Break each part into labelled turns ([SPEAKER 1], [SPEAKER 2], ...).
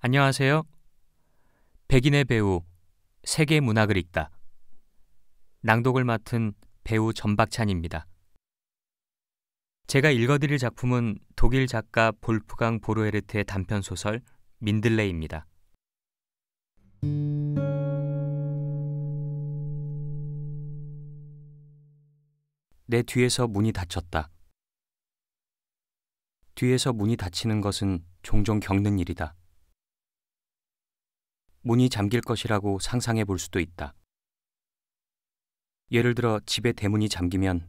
[SPEAKER 1] 안녕하세요. 백인의 배우 세계 문학을 읽다. 낭독을 맡은 배우 전박찬입니다. 제가 읽어드릴 작품은 독일 작가 볼프강 보르헤르트의 단편 소설 민들레입니다. 내 뒤에서 문이 닫혔다. 뒤에서 문이 닫히는 것은 종종 겪는 일이다. 문이 잠길 것이라고 상상해 볼 수도 있다. 예를 들어 집에 대문이 잠기면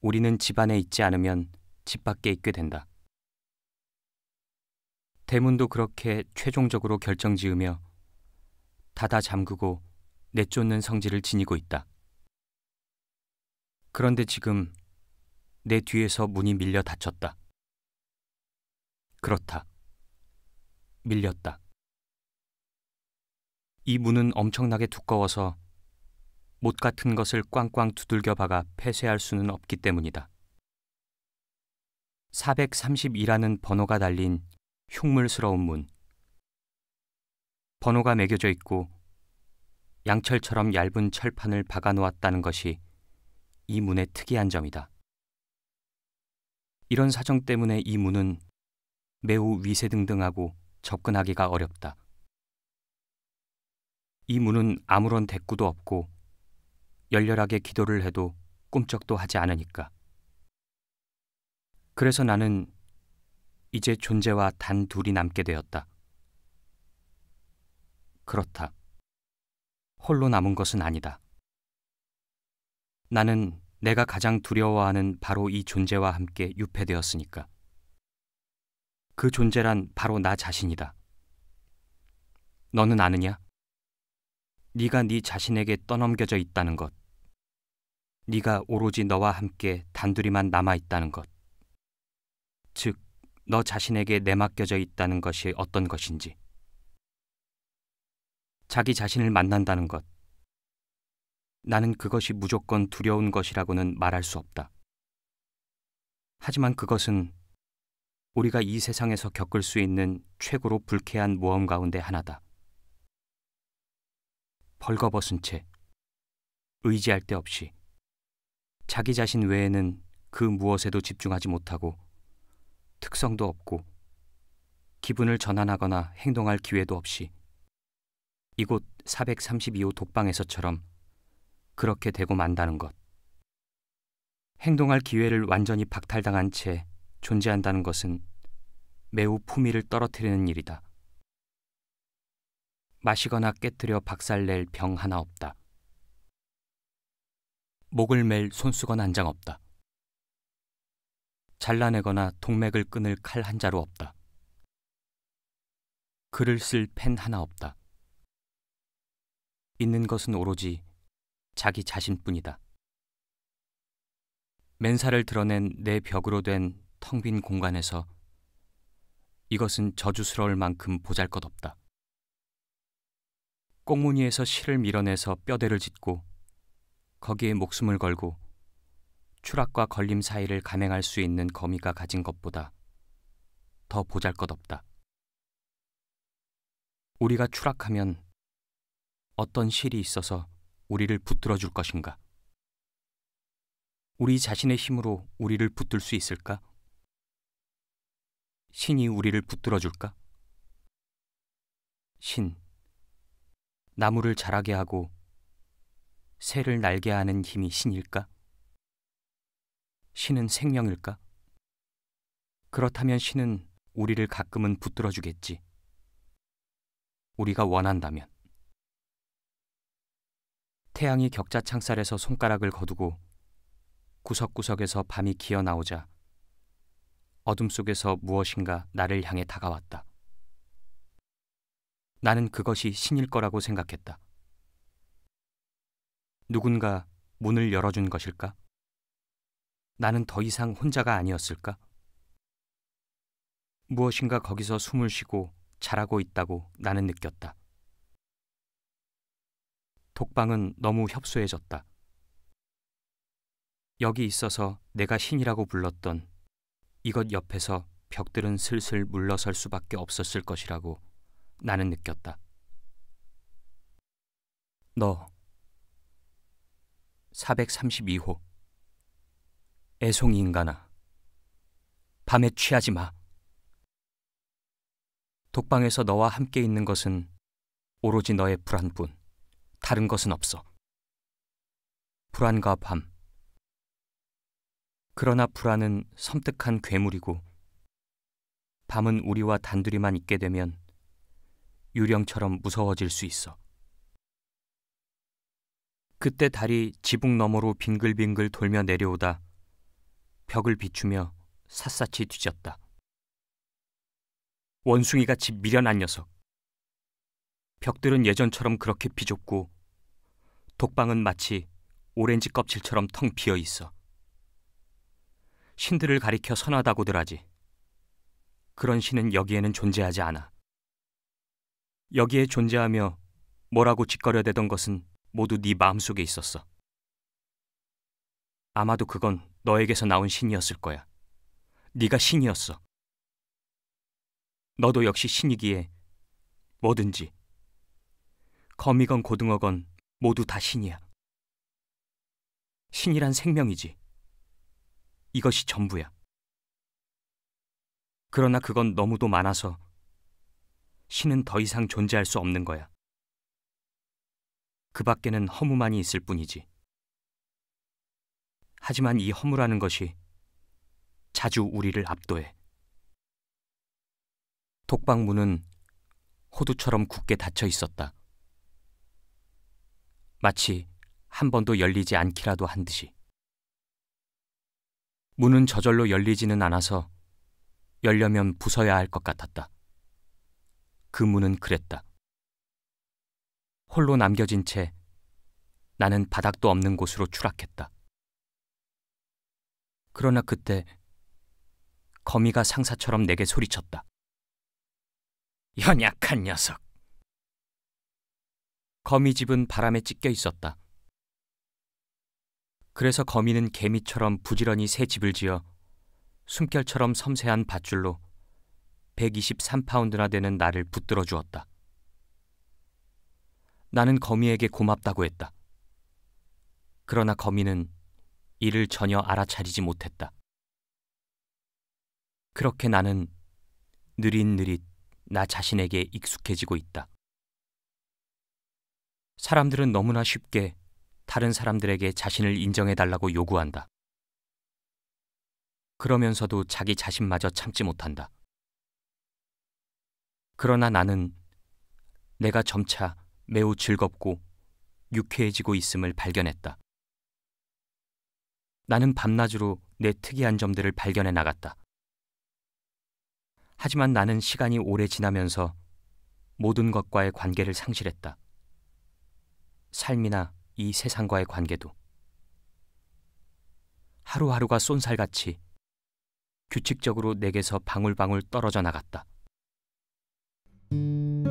[SPEAKER 1] 우리는 집 안에 있지 않으면 집 밖에 있게 된다. 대문도 그렇게 최종적으로 결정 지으며 닫아 잠그고 내쫓는 성질을 지니고 있다. 그런데 지금 내 뒤에서 문이 밀려 닫혔다. 그렇다. 밀렸다. 이 문은 엄청나게 두꺼워서 못 같은 것을 꽝꽝 두들겨 박아 폐쇄할 수는 없기 때문이다. 432라는 번호가 달린 흉물스러운 문. 번호가 매겨져 있고 양철처럼 얇은 철판을 박아 놓았다는 것이 이 문의 특이한 점이다. 이런 사정 때문에 이 문은 매우 위세등등하고 접근하기가 어렵다. 이 문은 아무런 대꾸도 없고 열렬하게 기도를 해도 꿈쩍도 하지 않으니까. 그래서 나는 이제 존재와 단 둘이 남게 되었다. 그렇다. 홀로 남은 것은 아니다. 나는 내가 가장 두려워하는 바로 이 존재와 함께 유폐되었으니까. 그 존재란 바로 나 자신이다. 너는 아느냐? 네가 네 자신에게 떠넘겨져 있다는 것, 네가 오로지 너와 함께 단둘이만 남아 있다는 것, 즉 너 자신에게 내맡겨져 있다는 것이 어떤 것인지, 자기 자신을 만난다는 것, 나는 그것이 무조건 두려운 것이라고는 말할 수 없다. 하지만 그것은 우리가 이 세상에서 겪을 수 있는 최고로 불쾌한 모험 가운데 하나다. 벌거벗은 채 의지할 데 없이 자기 자신 외에는 그 무엇에도 집중하지 못하고 특성도 없고 기분을 전환하거나 행동할 기회도 없이 이곳 432호 독방에서처럼 그렇게 되고 만다는 것. 행동할 기회를 완전히 박탈당한 채 존재한다는 것은 매우 품위를 떨어뜨리는 일이다. 마시거나 깨뜨려 박살낼 병 하나 없다. 목을 맬 손수건 한 장 없다. 잘라내거나 동맥을 끊을 칼 한 자루 없다. 글을 쓸 펜 하나 없다. 있는 것은 오로지 자기 자신뿐이다. 맨살을 드러낸 내 벽으로 된 텅 빈 공간에서 이것은 저주스러울 만큼 보잘것없다. 꽁무니에서 실을 밀어내서 뼈대를 짓고 거기에 목숨을 걸고 추락과 걸림 사이를 감행할 수 있는 거미가 가진 것보다 더 보잘것없다. 우리가 추락하면 어떤 실이 있어서 우리를 붙들어 줄 것인가? 우리 자신의 힘으로 우리를 붙들 수 있을까? 신이 우리를 붙들어 줄까? 신 나무를 자라게 하고 새를 날게 하는 힘이 신일까? 신은 생명일까? 그렇다면 신은 우리를 가끔은 붙들어 주겠지. 우리가 원한다면. 태양이 격자 창살에서 손가락을 거두고 구석구석에서 밤이 기어 나오자 어둠 속에서 무엇인가 나를 향해 다가왔다. 나는 그것이 신일 거라고 생각했다. 누군가 문을 열어준 것일까? 나는 더 이상 혼자가 아니었을까? 무엇인가 거기서 숨을 쉬고 자라고 있다고 나는 느꼈다. 독방은 너무 협소해졌다. 여기 있어서 내가 신이라고 불렀던 이것 옆에서 벽들은 슬슬 물러설 수밖에 없었을 것이라고 나는 느꼈다. 너 432호 애송이 인간아 밤에 취하지 마. 독방에서 너와 함께 있는 것은 오로지 너의 불안뿐 다른 것은 없어. 불안과 밤. 그러나 불안은 섬뜩한 괴물이고 밤은 우리와 단둘이만 있게 되면 유령처럼 무서워질 수 있어. 그때 달이 지붕 너머로 빙글빙글 돌며 내려오다 벽을 비추며 샅샅이 뒤졌다. 원숭이같이 미련한 녀석. 벽들은 예전처럼 그렇게 비좁고 독방은 마치 오렌지 껍질처럼 텅 비어 있어. 신들을 가리켜 선하다고들 하지. 그런 신은 여기에는 존재하지 않아. 여기에 존재하며 뭐라고 짓거려대던 것은 모두 네 마음속에 있었어. 아마도 그건 너에게서 나온 신이었을 거야. 네가 신이었어. 너도 역시 신이기에 뭐든지 거미건 고등어건 모두 다 신이야. 신이란 생명이지. 이것이 전부야. 그러나 그건 너무도 많아서 신은 더 이상 존재할 수 없는 거야. 그 밖에는 허무만이 있을 뿐이지. 하지만 이 허무라는 것이 자주 우리를 압도해. 독방 문은 호두처럼 굳게 닫혀 있었다. 마치 한 번도 열리지 않기라도 한 듯이. 문은 저절로 열리지는 않아서 열려면 부서야 할 것 같았다. 그문은 그랬다. 홀로 남겨진 채 나는 바닥도 없는 곳으로 추락했다. 그러나 그때 거미가 상사처럼 내게 소리쳤다. 연약한 녀석. 거미 집은 바람에 찢겨 있었다. 그래서 거미는 개미처럼 부지런히 새 집을 지어 숨결처럼 섬세한 밧줄로 123파운드나 되는 나를 붙들어 주었다. 나는 거미에게 고맙다고 했다. 그러나 거미는 이를 전혀 알아차리지 못했다. 그렇게 나는 느릿느릿 나 자신에게 익숙해지고 있다. 사람들은 너무나 쉽게 다른 사람들에게 자신을 인정해달라고 요구한다. 그러면서도 자기 자신마저 참지 못한다. 그러나 나는 내가 점차 매우 즐겁고 유쾌해지고 있음을 발견했다. 나는 밤낮으로 내 특이한 점들을 발견해 나갔다. 하지만 나는 시간이 오래 지나면서 모든 것과의 관계를 상실했다. 삶이나 이 세상과의 관계도. 하루하루가 쏜살같이 규칙적으로 내게서 방울방울 떨어져 나갔다. Música